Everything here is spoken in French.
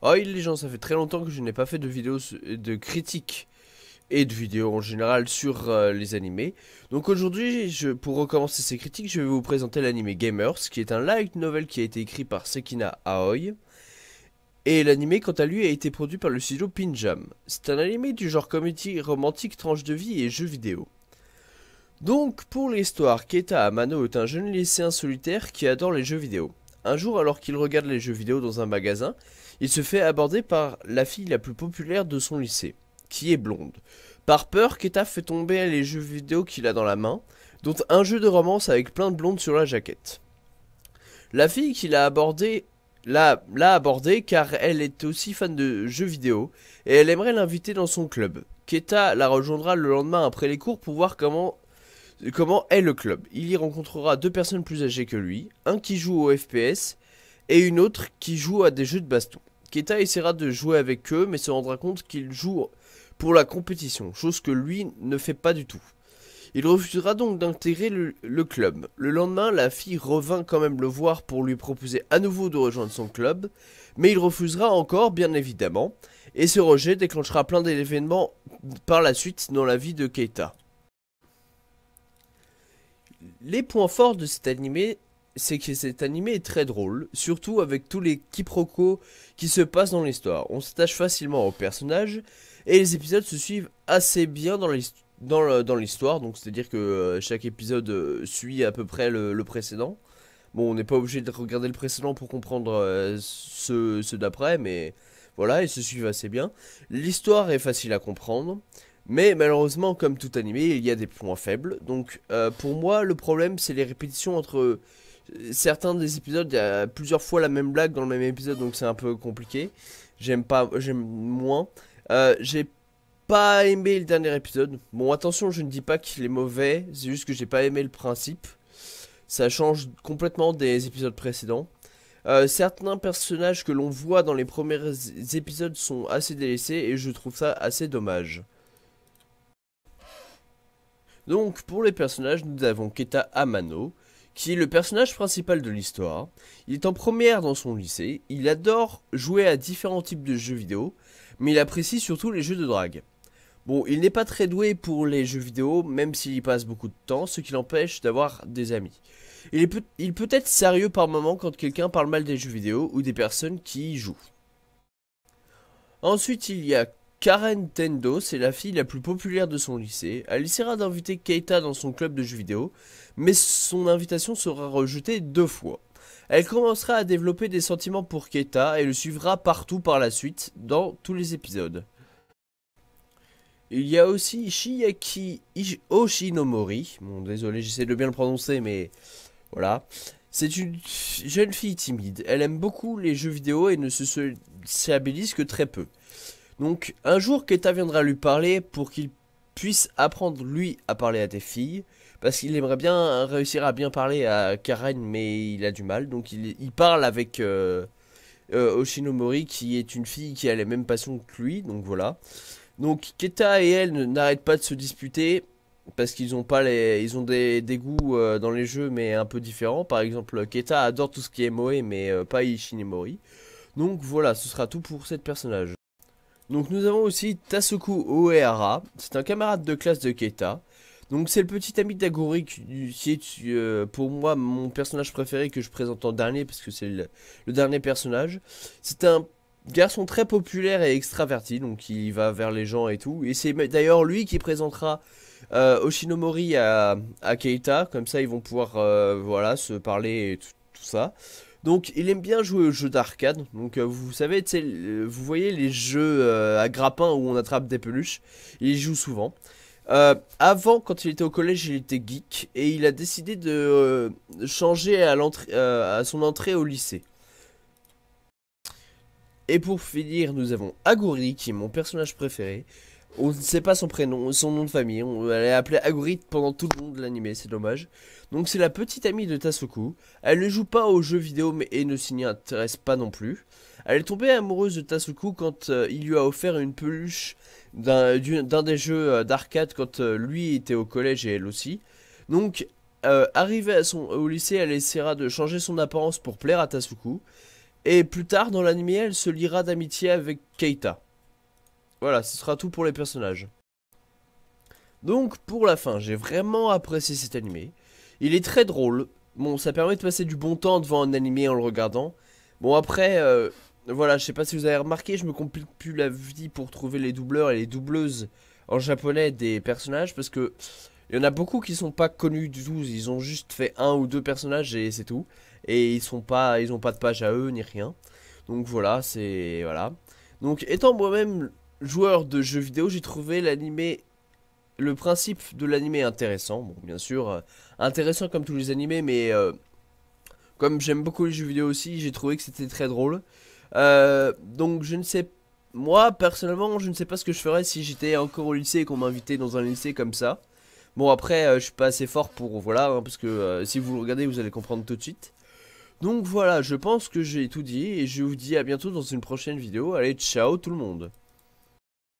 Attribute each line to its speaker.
Speaker 1: Oh les gens, ça fait très longtemps que je n'ai pas fait de vidéos de critiques et de vidéos en général sur euh, les animés. Donc aujourd'hui, pour recommencer ces critiques, je vais vous présenter l'anime Gamers, qui est un light novel qui a été écrit par Sekina Aoi. Et l'anime, quant à lui, a été produit par le studio Pinjam. C'est un anime du genre comédie romantique, tranche de vie et jeux vidéo. Donc, pour l'histoire, Keta Amano est un jeune lycéen solitaire qui adore les jeux vidéo. Un jour, alors qu'il regarde les jeux vidéo dans un magasin, il se fait aborder par la fille la plus populaire de son lycée, qui est blonde. Par peur, Keta fait tomber les jeux vidéo qu'il a dans la main, dont un jeu de romance avec plein de blondes sur la jaquette. La fille qui l'a abordée l'a abordé car elle est aussi fan de jeux vidéo et elle aimerait l'inviter dans son club. Keta la rejoindra le lendemain après les cours pour voir comment, comment est le club. Il y rencontrera deux personnes plus âgées que lui, un qui joue au FPS et une autre qui joue à des jeux de baston. Keita essaiera de jouer avec eux, mais se rendra compte qu'il joue pour la compétition, chose que lui ne fait pas du tout. Il refusera donc d'intégrer le, club. Le lendemain, la fille revint quand même le voir pour lui proposer à nouveau de rejoindre son club, mais il refusera encore, bien évidemment, et ce rejet déclenchera plein d'événements par la suite dans la vie de Keita. Les points forts de cet animé c'est que cet animé est très drôle, surtout avec tous les quiproquos qui se passent dans l'histoire. On s'attache facilement aux personnages et les épisodes se suivent assez bien dans l'histoire. donc c'est-à-dire que euh, chaque épisode euh, suit à peu près le, précédent. Bon, on n'est pas obligé de regarder le précédent pour comprendre euh, ceux, d'après, mais voilà, ils se suivent assez bien. L'histoire est facile à comprendre, mais malheureusement, comme tout animé, il y a des points faibles. Donc, pour moi, le problème, c'est les répétitions entre certains des épisodes, il y a plusieurs fois la même blague dans le même épisode, donc c'est un peu compliqué. J'aime pas, j'aime moins. Euh, j'ai pas aimé le dernier épisode. Bon, attention, je ne dis pas qu'il est mauvais, c'est juste que j'ai pas aimé le principe. Ça change complètement des épisodes précédents. Euh, certains personnages que l'on voit dans les premiers épisodes sont assez délaissés et je trouve ça assez dommage. Donc pour les personnages, nous avons Keta Amano, qui est le personnage principal de l'histoire. Il est en première dans son lycée, il adore jouer à différents types de jeux vidéo, mais il apprécie surtout les jeux de drague. Bon, il n'est pas très doué pour les jeux vidéo, même s'il y passe beaucoup de temps, ce qui l'empêche d'avoir des amis. Il, il peut être sérieux par moments quand quelqu'un parle mal des jeux vidéo ou des personnes qui y jouent. Ensuite, il y a Karen Tendo, c'est la fille la plus populaire de son lycée. Elle essaiera d'inviter Keita dans son club de jeux vidéo, mais son invitation sera rejetée deux fois. Elle commencera à développer des sentiments pour Keita et le suivra partout par la suite, dans tous les épisodes. Il y a aussi Shiyaki Oshinomori. Bon, désolé, j'essaie de bien le prononcer, mais voilà. C'est une jeune fille timide. Elle aime beaucoup les jeux vidéo et ne se stabilise que très peu. Donc un jour, Keta viendra lui parler pour qu'il puisse apprendre lui à parler à tes filles. Parce qu'il aimerait bien réussir à bien parler à Karen, mais il a du mal. Donc il, parle avec euh, euh, Oshinomori, qui est une fille qui a les mêmes passions que lui. Donc voilà. Donc Keta et elle n'arrêtent pas de se disputer parce qu'ils ont pas les ils ont des, goûts euh, dans les jeux mais un peu différents par exemple Keta adore tout ce qui est Moe mais pas Ishinemori donc voilà ce sera tout pour cette personnage donc nous avons aussi Tasuku Oehara, c'est un camarade de classe de Keita. Donc c'est le petit ami d'Aguri qui est euh, pour moi mon personnage préféré que je présente en dernier parce que c'est le, dernier personnage. C'est un garçon très populaire et extraverti, donc il va vers les gens et tout. Et c'est d'ailleurs lui qui présentera euh, Oshinomori à, Keita, comme ça ils vont pouvoir euh, voilà, se parler et tout ça. Donc il aime bien jouer aux jeux d'arcade. Donc euh, vous savez, vous voyez les jeux euh, à grappin où on attrape des peluches. Il y joue souvent. Euh, avant, quand il était au collège, il était geek et il a décidé de changer à, à, son entrée au lycée. Et pour finir, nous avons Aguri, qui est mon personnage préféré. On ne sait pas son prénom, son nom de famille. On, elle est appelée Agorite pendant tout le monde de l'animé, c'est dommage. Donc c'est la petite amie de Tasuku, Elle ne joue pas aux jeux vidéo mais, et ne s'y intéresse pas non plus. Elle est tombée amoureuse de Tasuku quand euh, il lui a offert une peluche d'un des jeux euh, d'arcade quand euh, lui était au collège et elle aussi. Donc, arrivée au lycée, elle essaiera de changer son apparence pour plaire à Tasuku. Et plus tard dans l'anime, elle se liera d'amitié avec Keita. Voilà, ce sera tout pour les personnages. Donc pour la fin, j'ai vraiment apprécié cet animé. Il est très drôle. Bon, ça permet de passer du bon temps devant un animé en le regardant. Bon après, euh, voilà, je sais pas si vous avez remarqué, je me complique plus la vie pour trouver les doubleurs et les doubleuses en japonais des personnages parce que il y en a beaucoup qui sont pas connus du tout. Ils ont juste fait un ou deux personnages et c'est tout. Et ils sont pas, ils ont pas de page à eux ni rien. Donc voilà, c'est voilà. Donc étant moi-même joueur de jeux vidéo, j'ai trouvé l'animé le principe de l'animé intéressant. bien sûr, euh, intéressant comme tous les animés, mais euh, comme j'aime beaucoup les jeux vidéo aussi, j'ai trouvé que c'était très drôle. Euh, donc, je ne sais Moi, personnellement, je ne sais pas ce que je ferais si j'étais encore au lycée et qu'on m'invitait dans un lycée comme ça. Bon, après, je suis pas assez fort pour. Voilà, hein, parce que si vous regardez, vous allez comprendre tout de suite. Donc voilà, je pense que j'ai tout dit et je vous dis à bientôt dans une prochaine vidéo. Allez, ciao tout le monde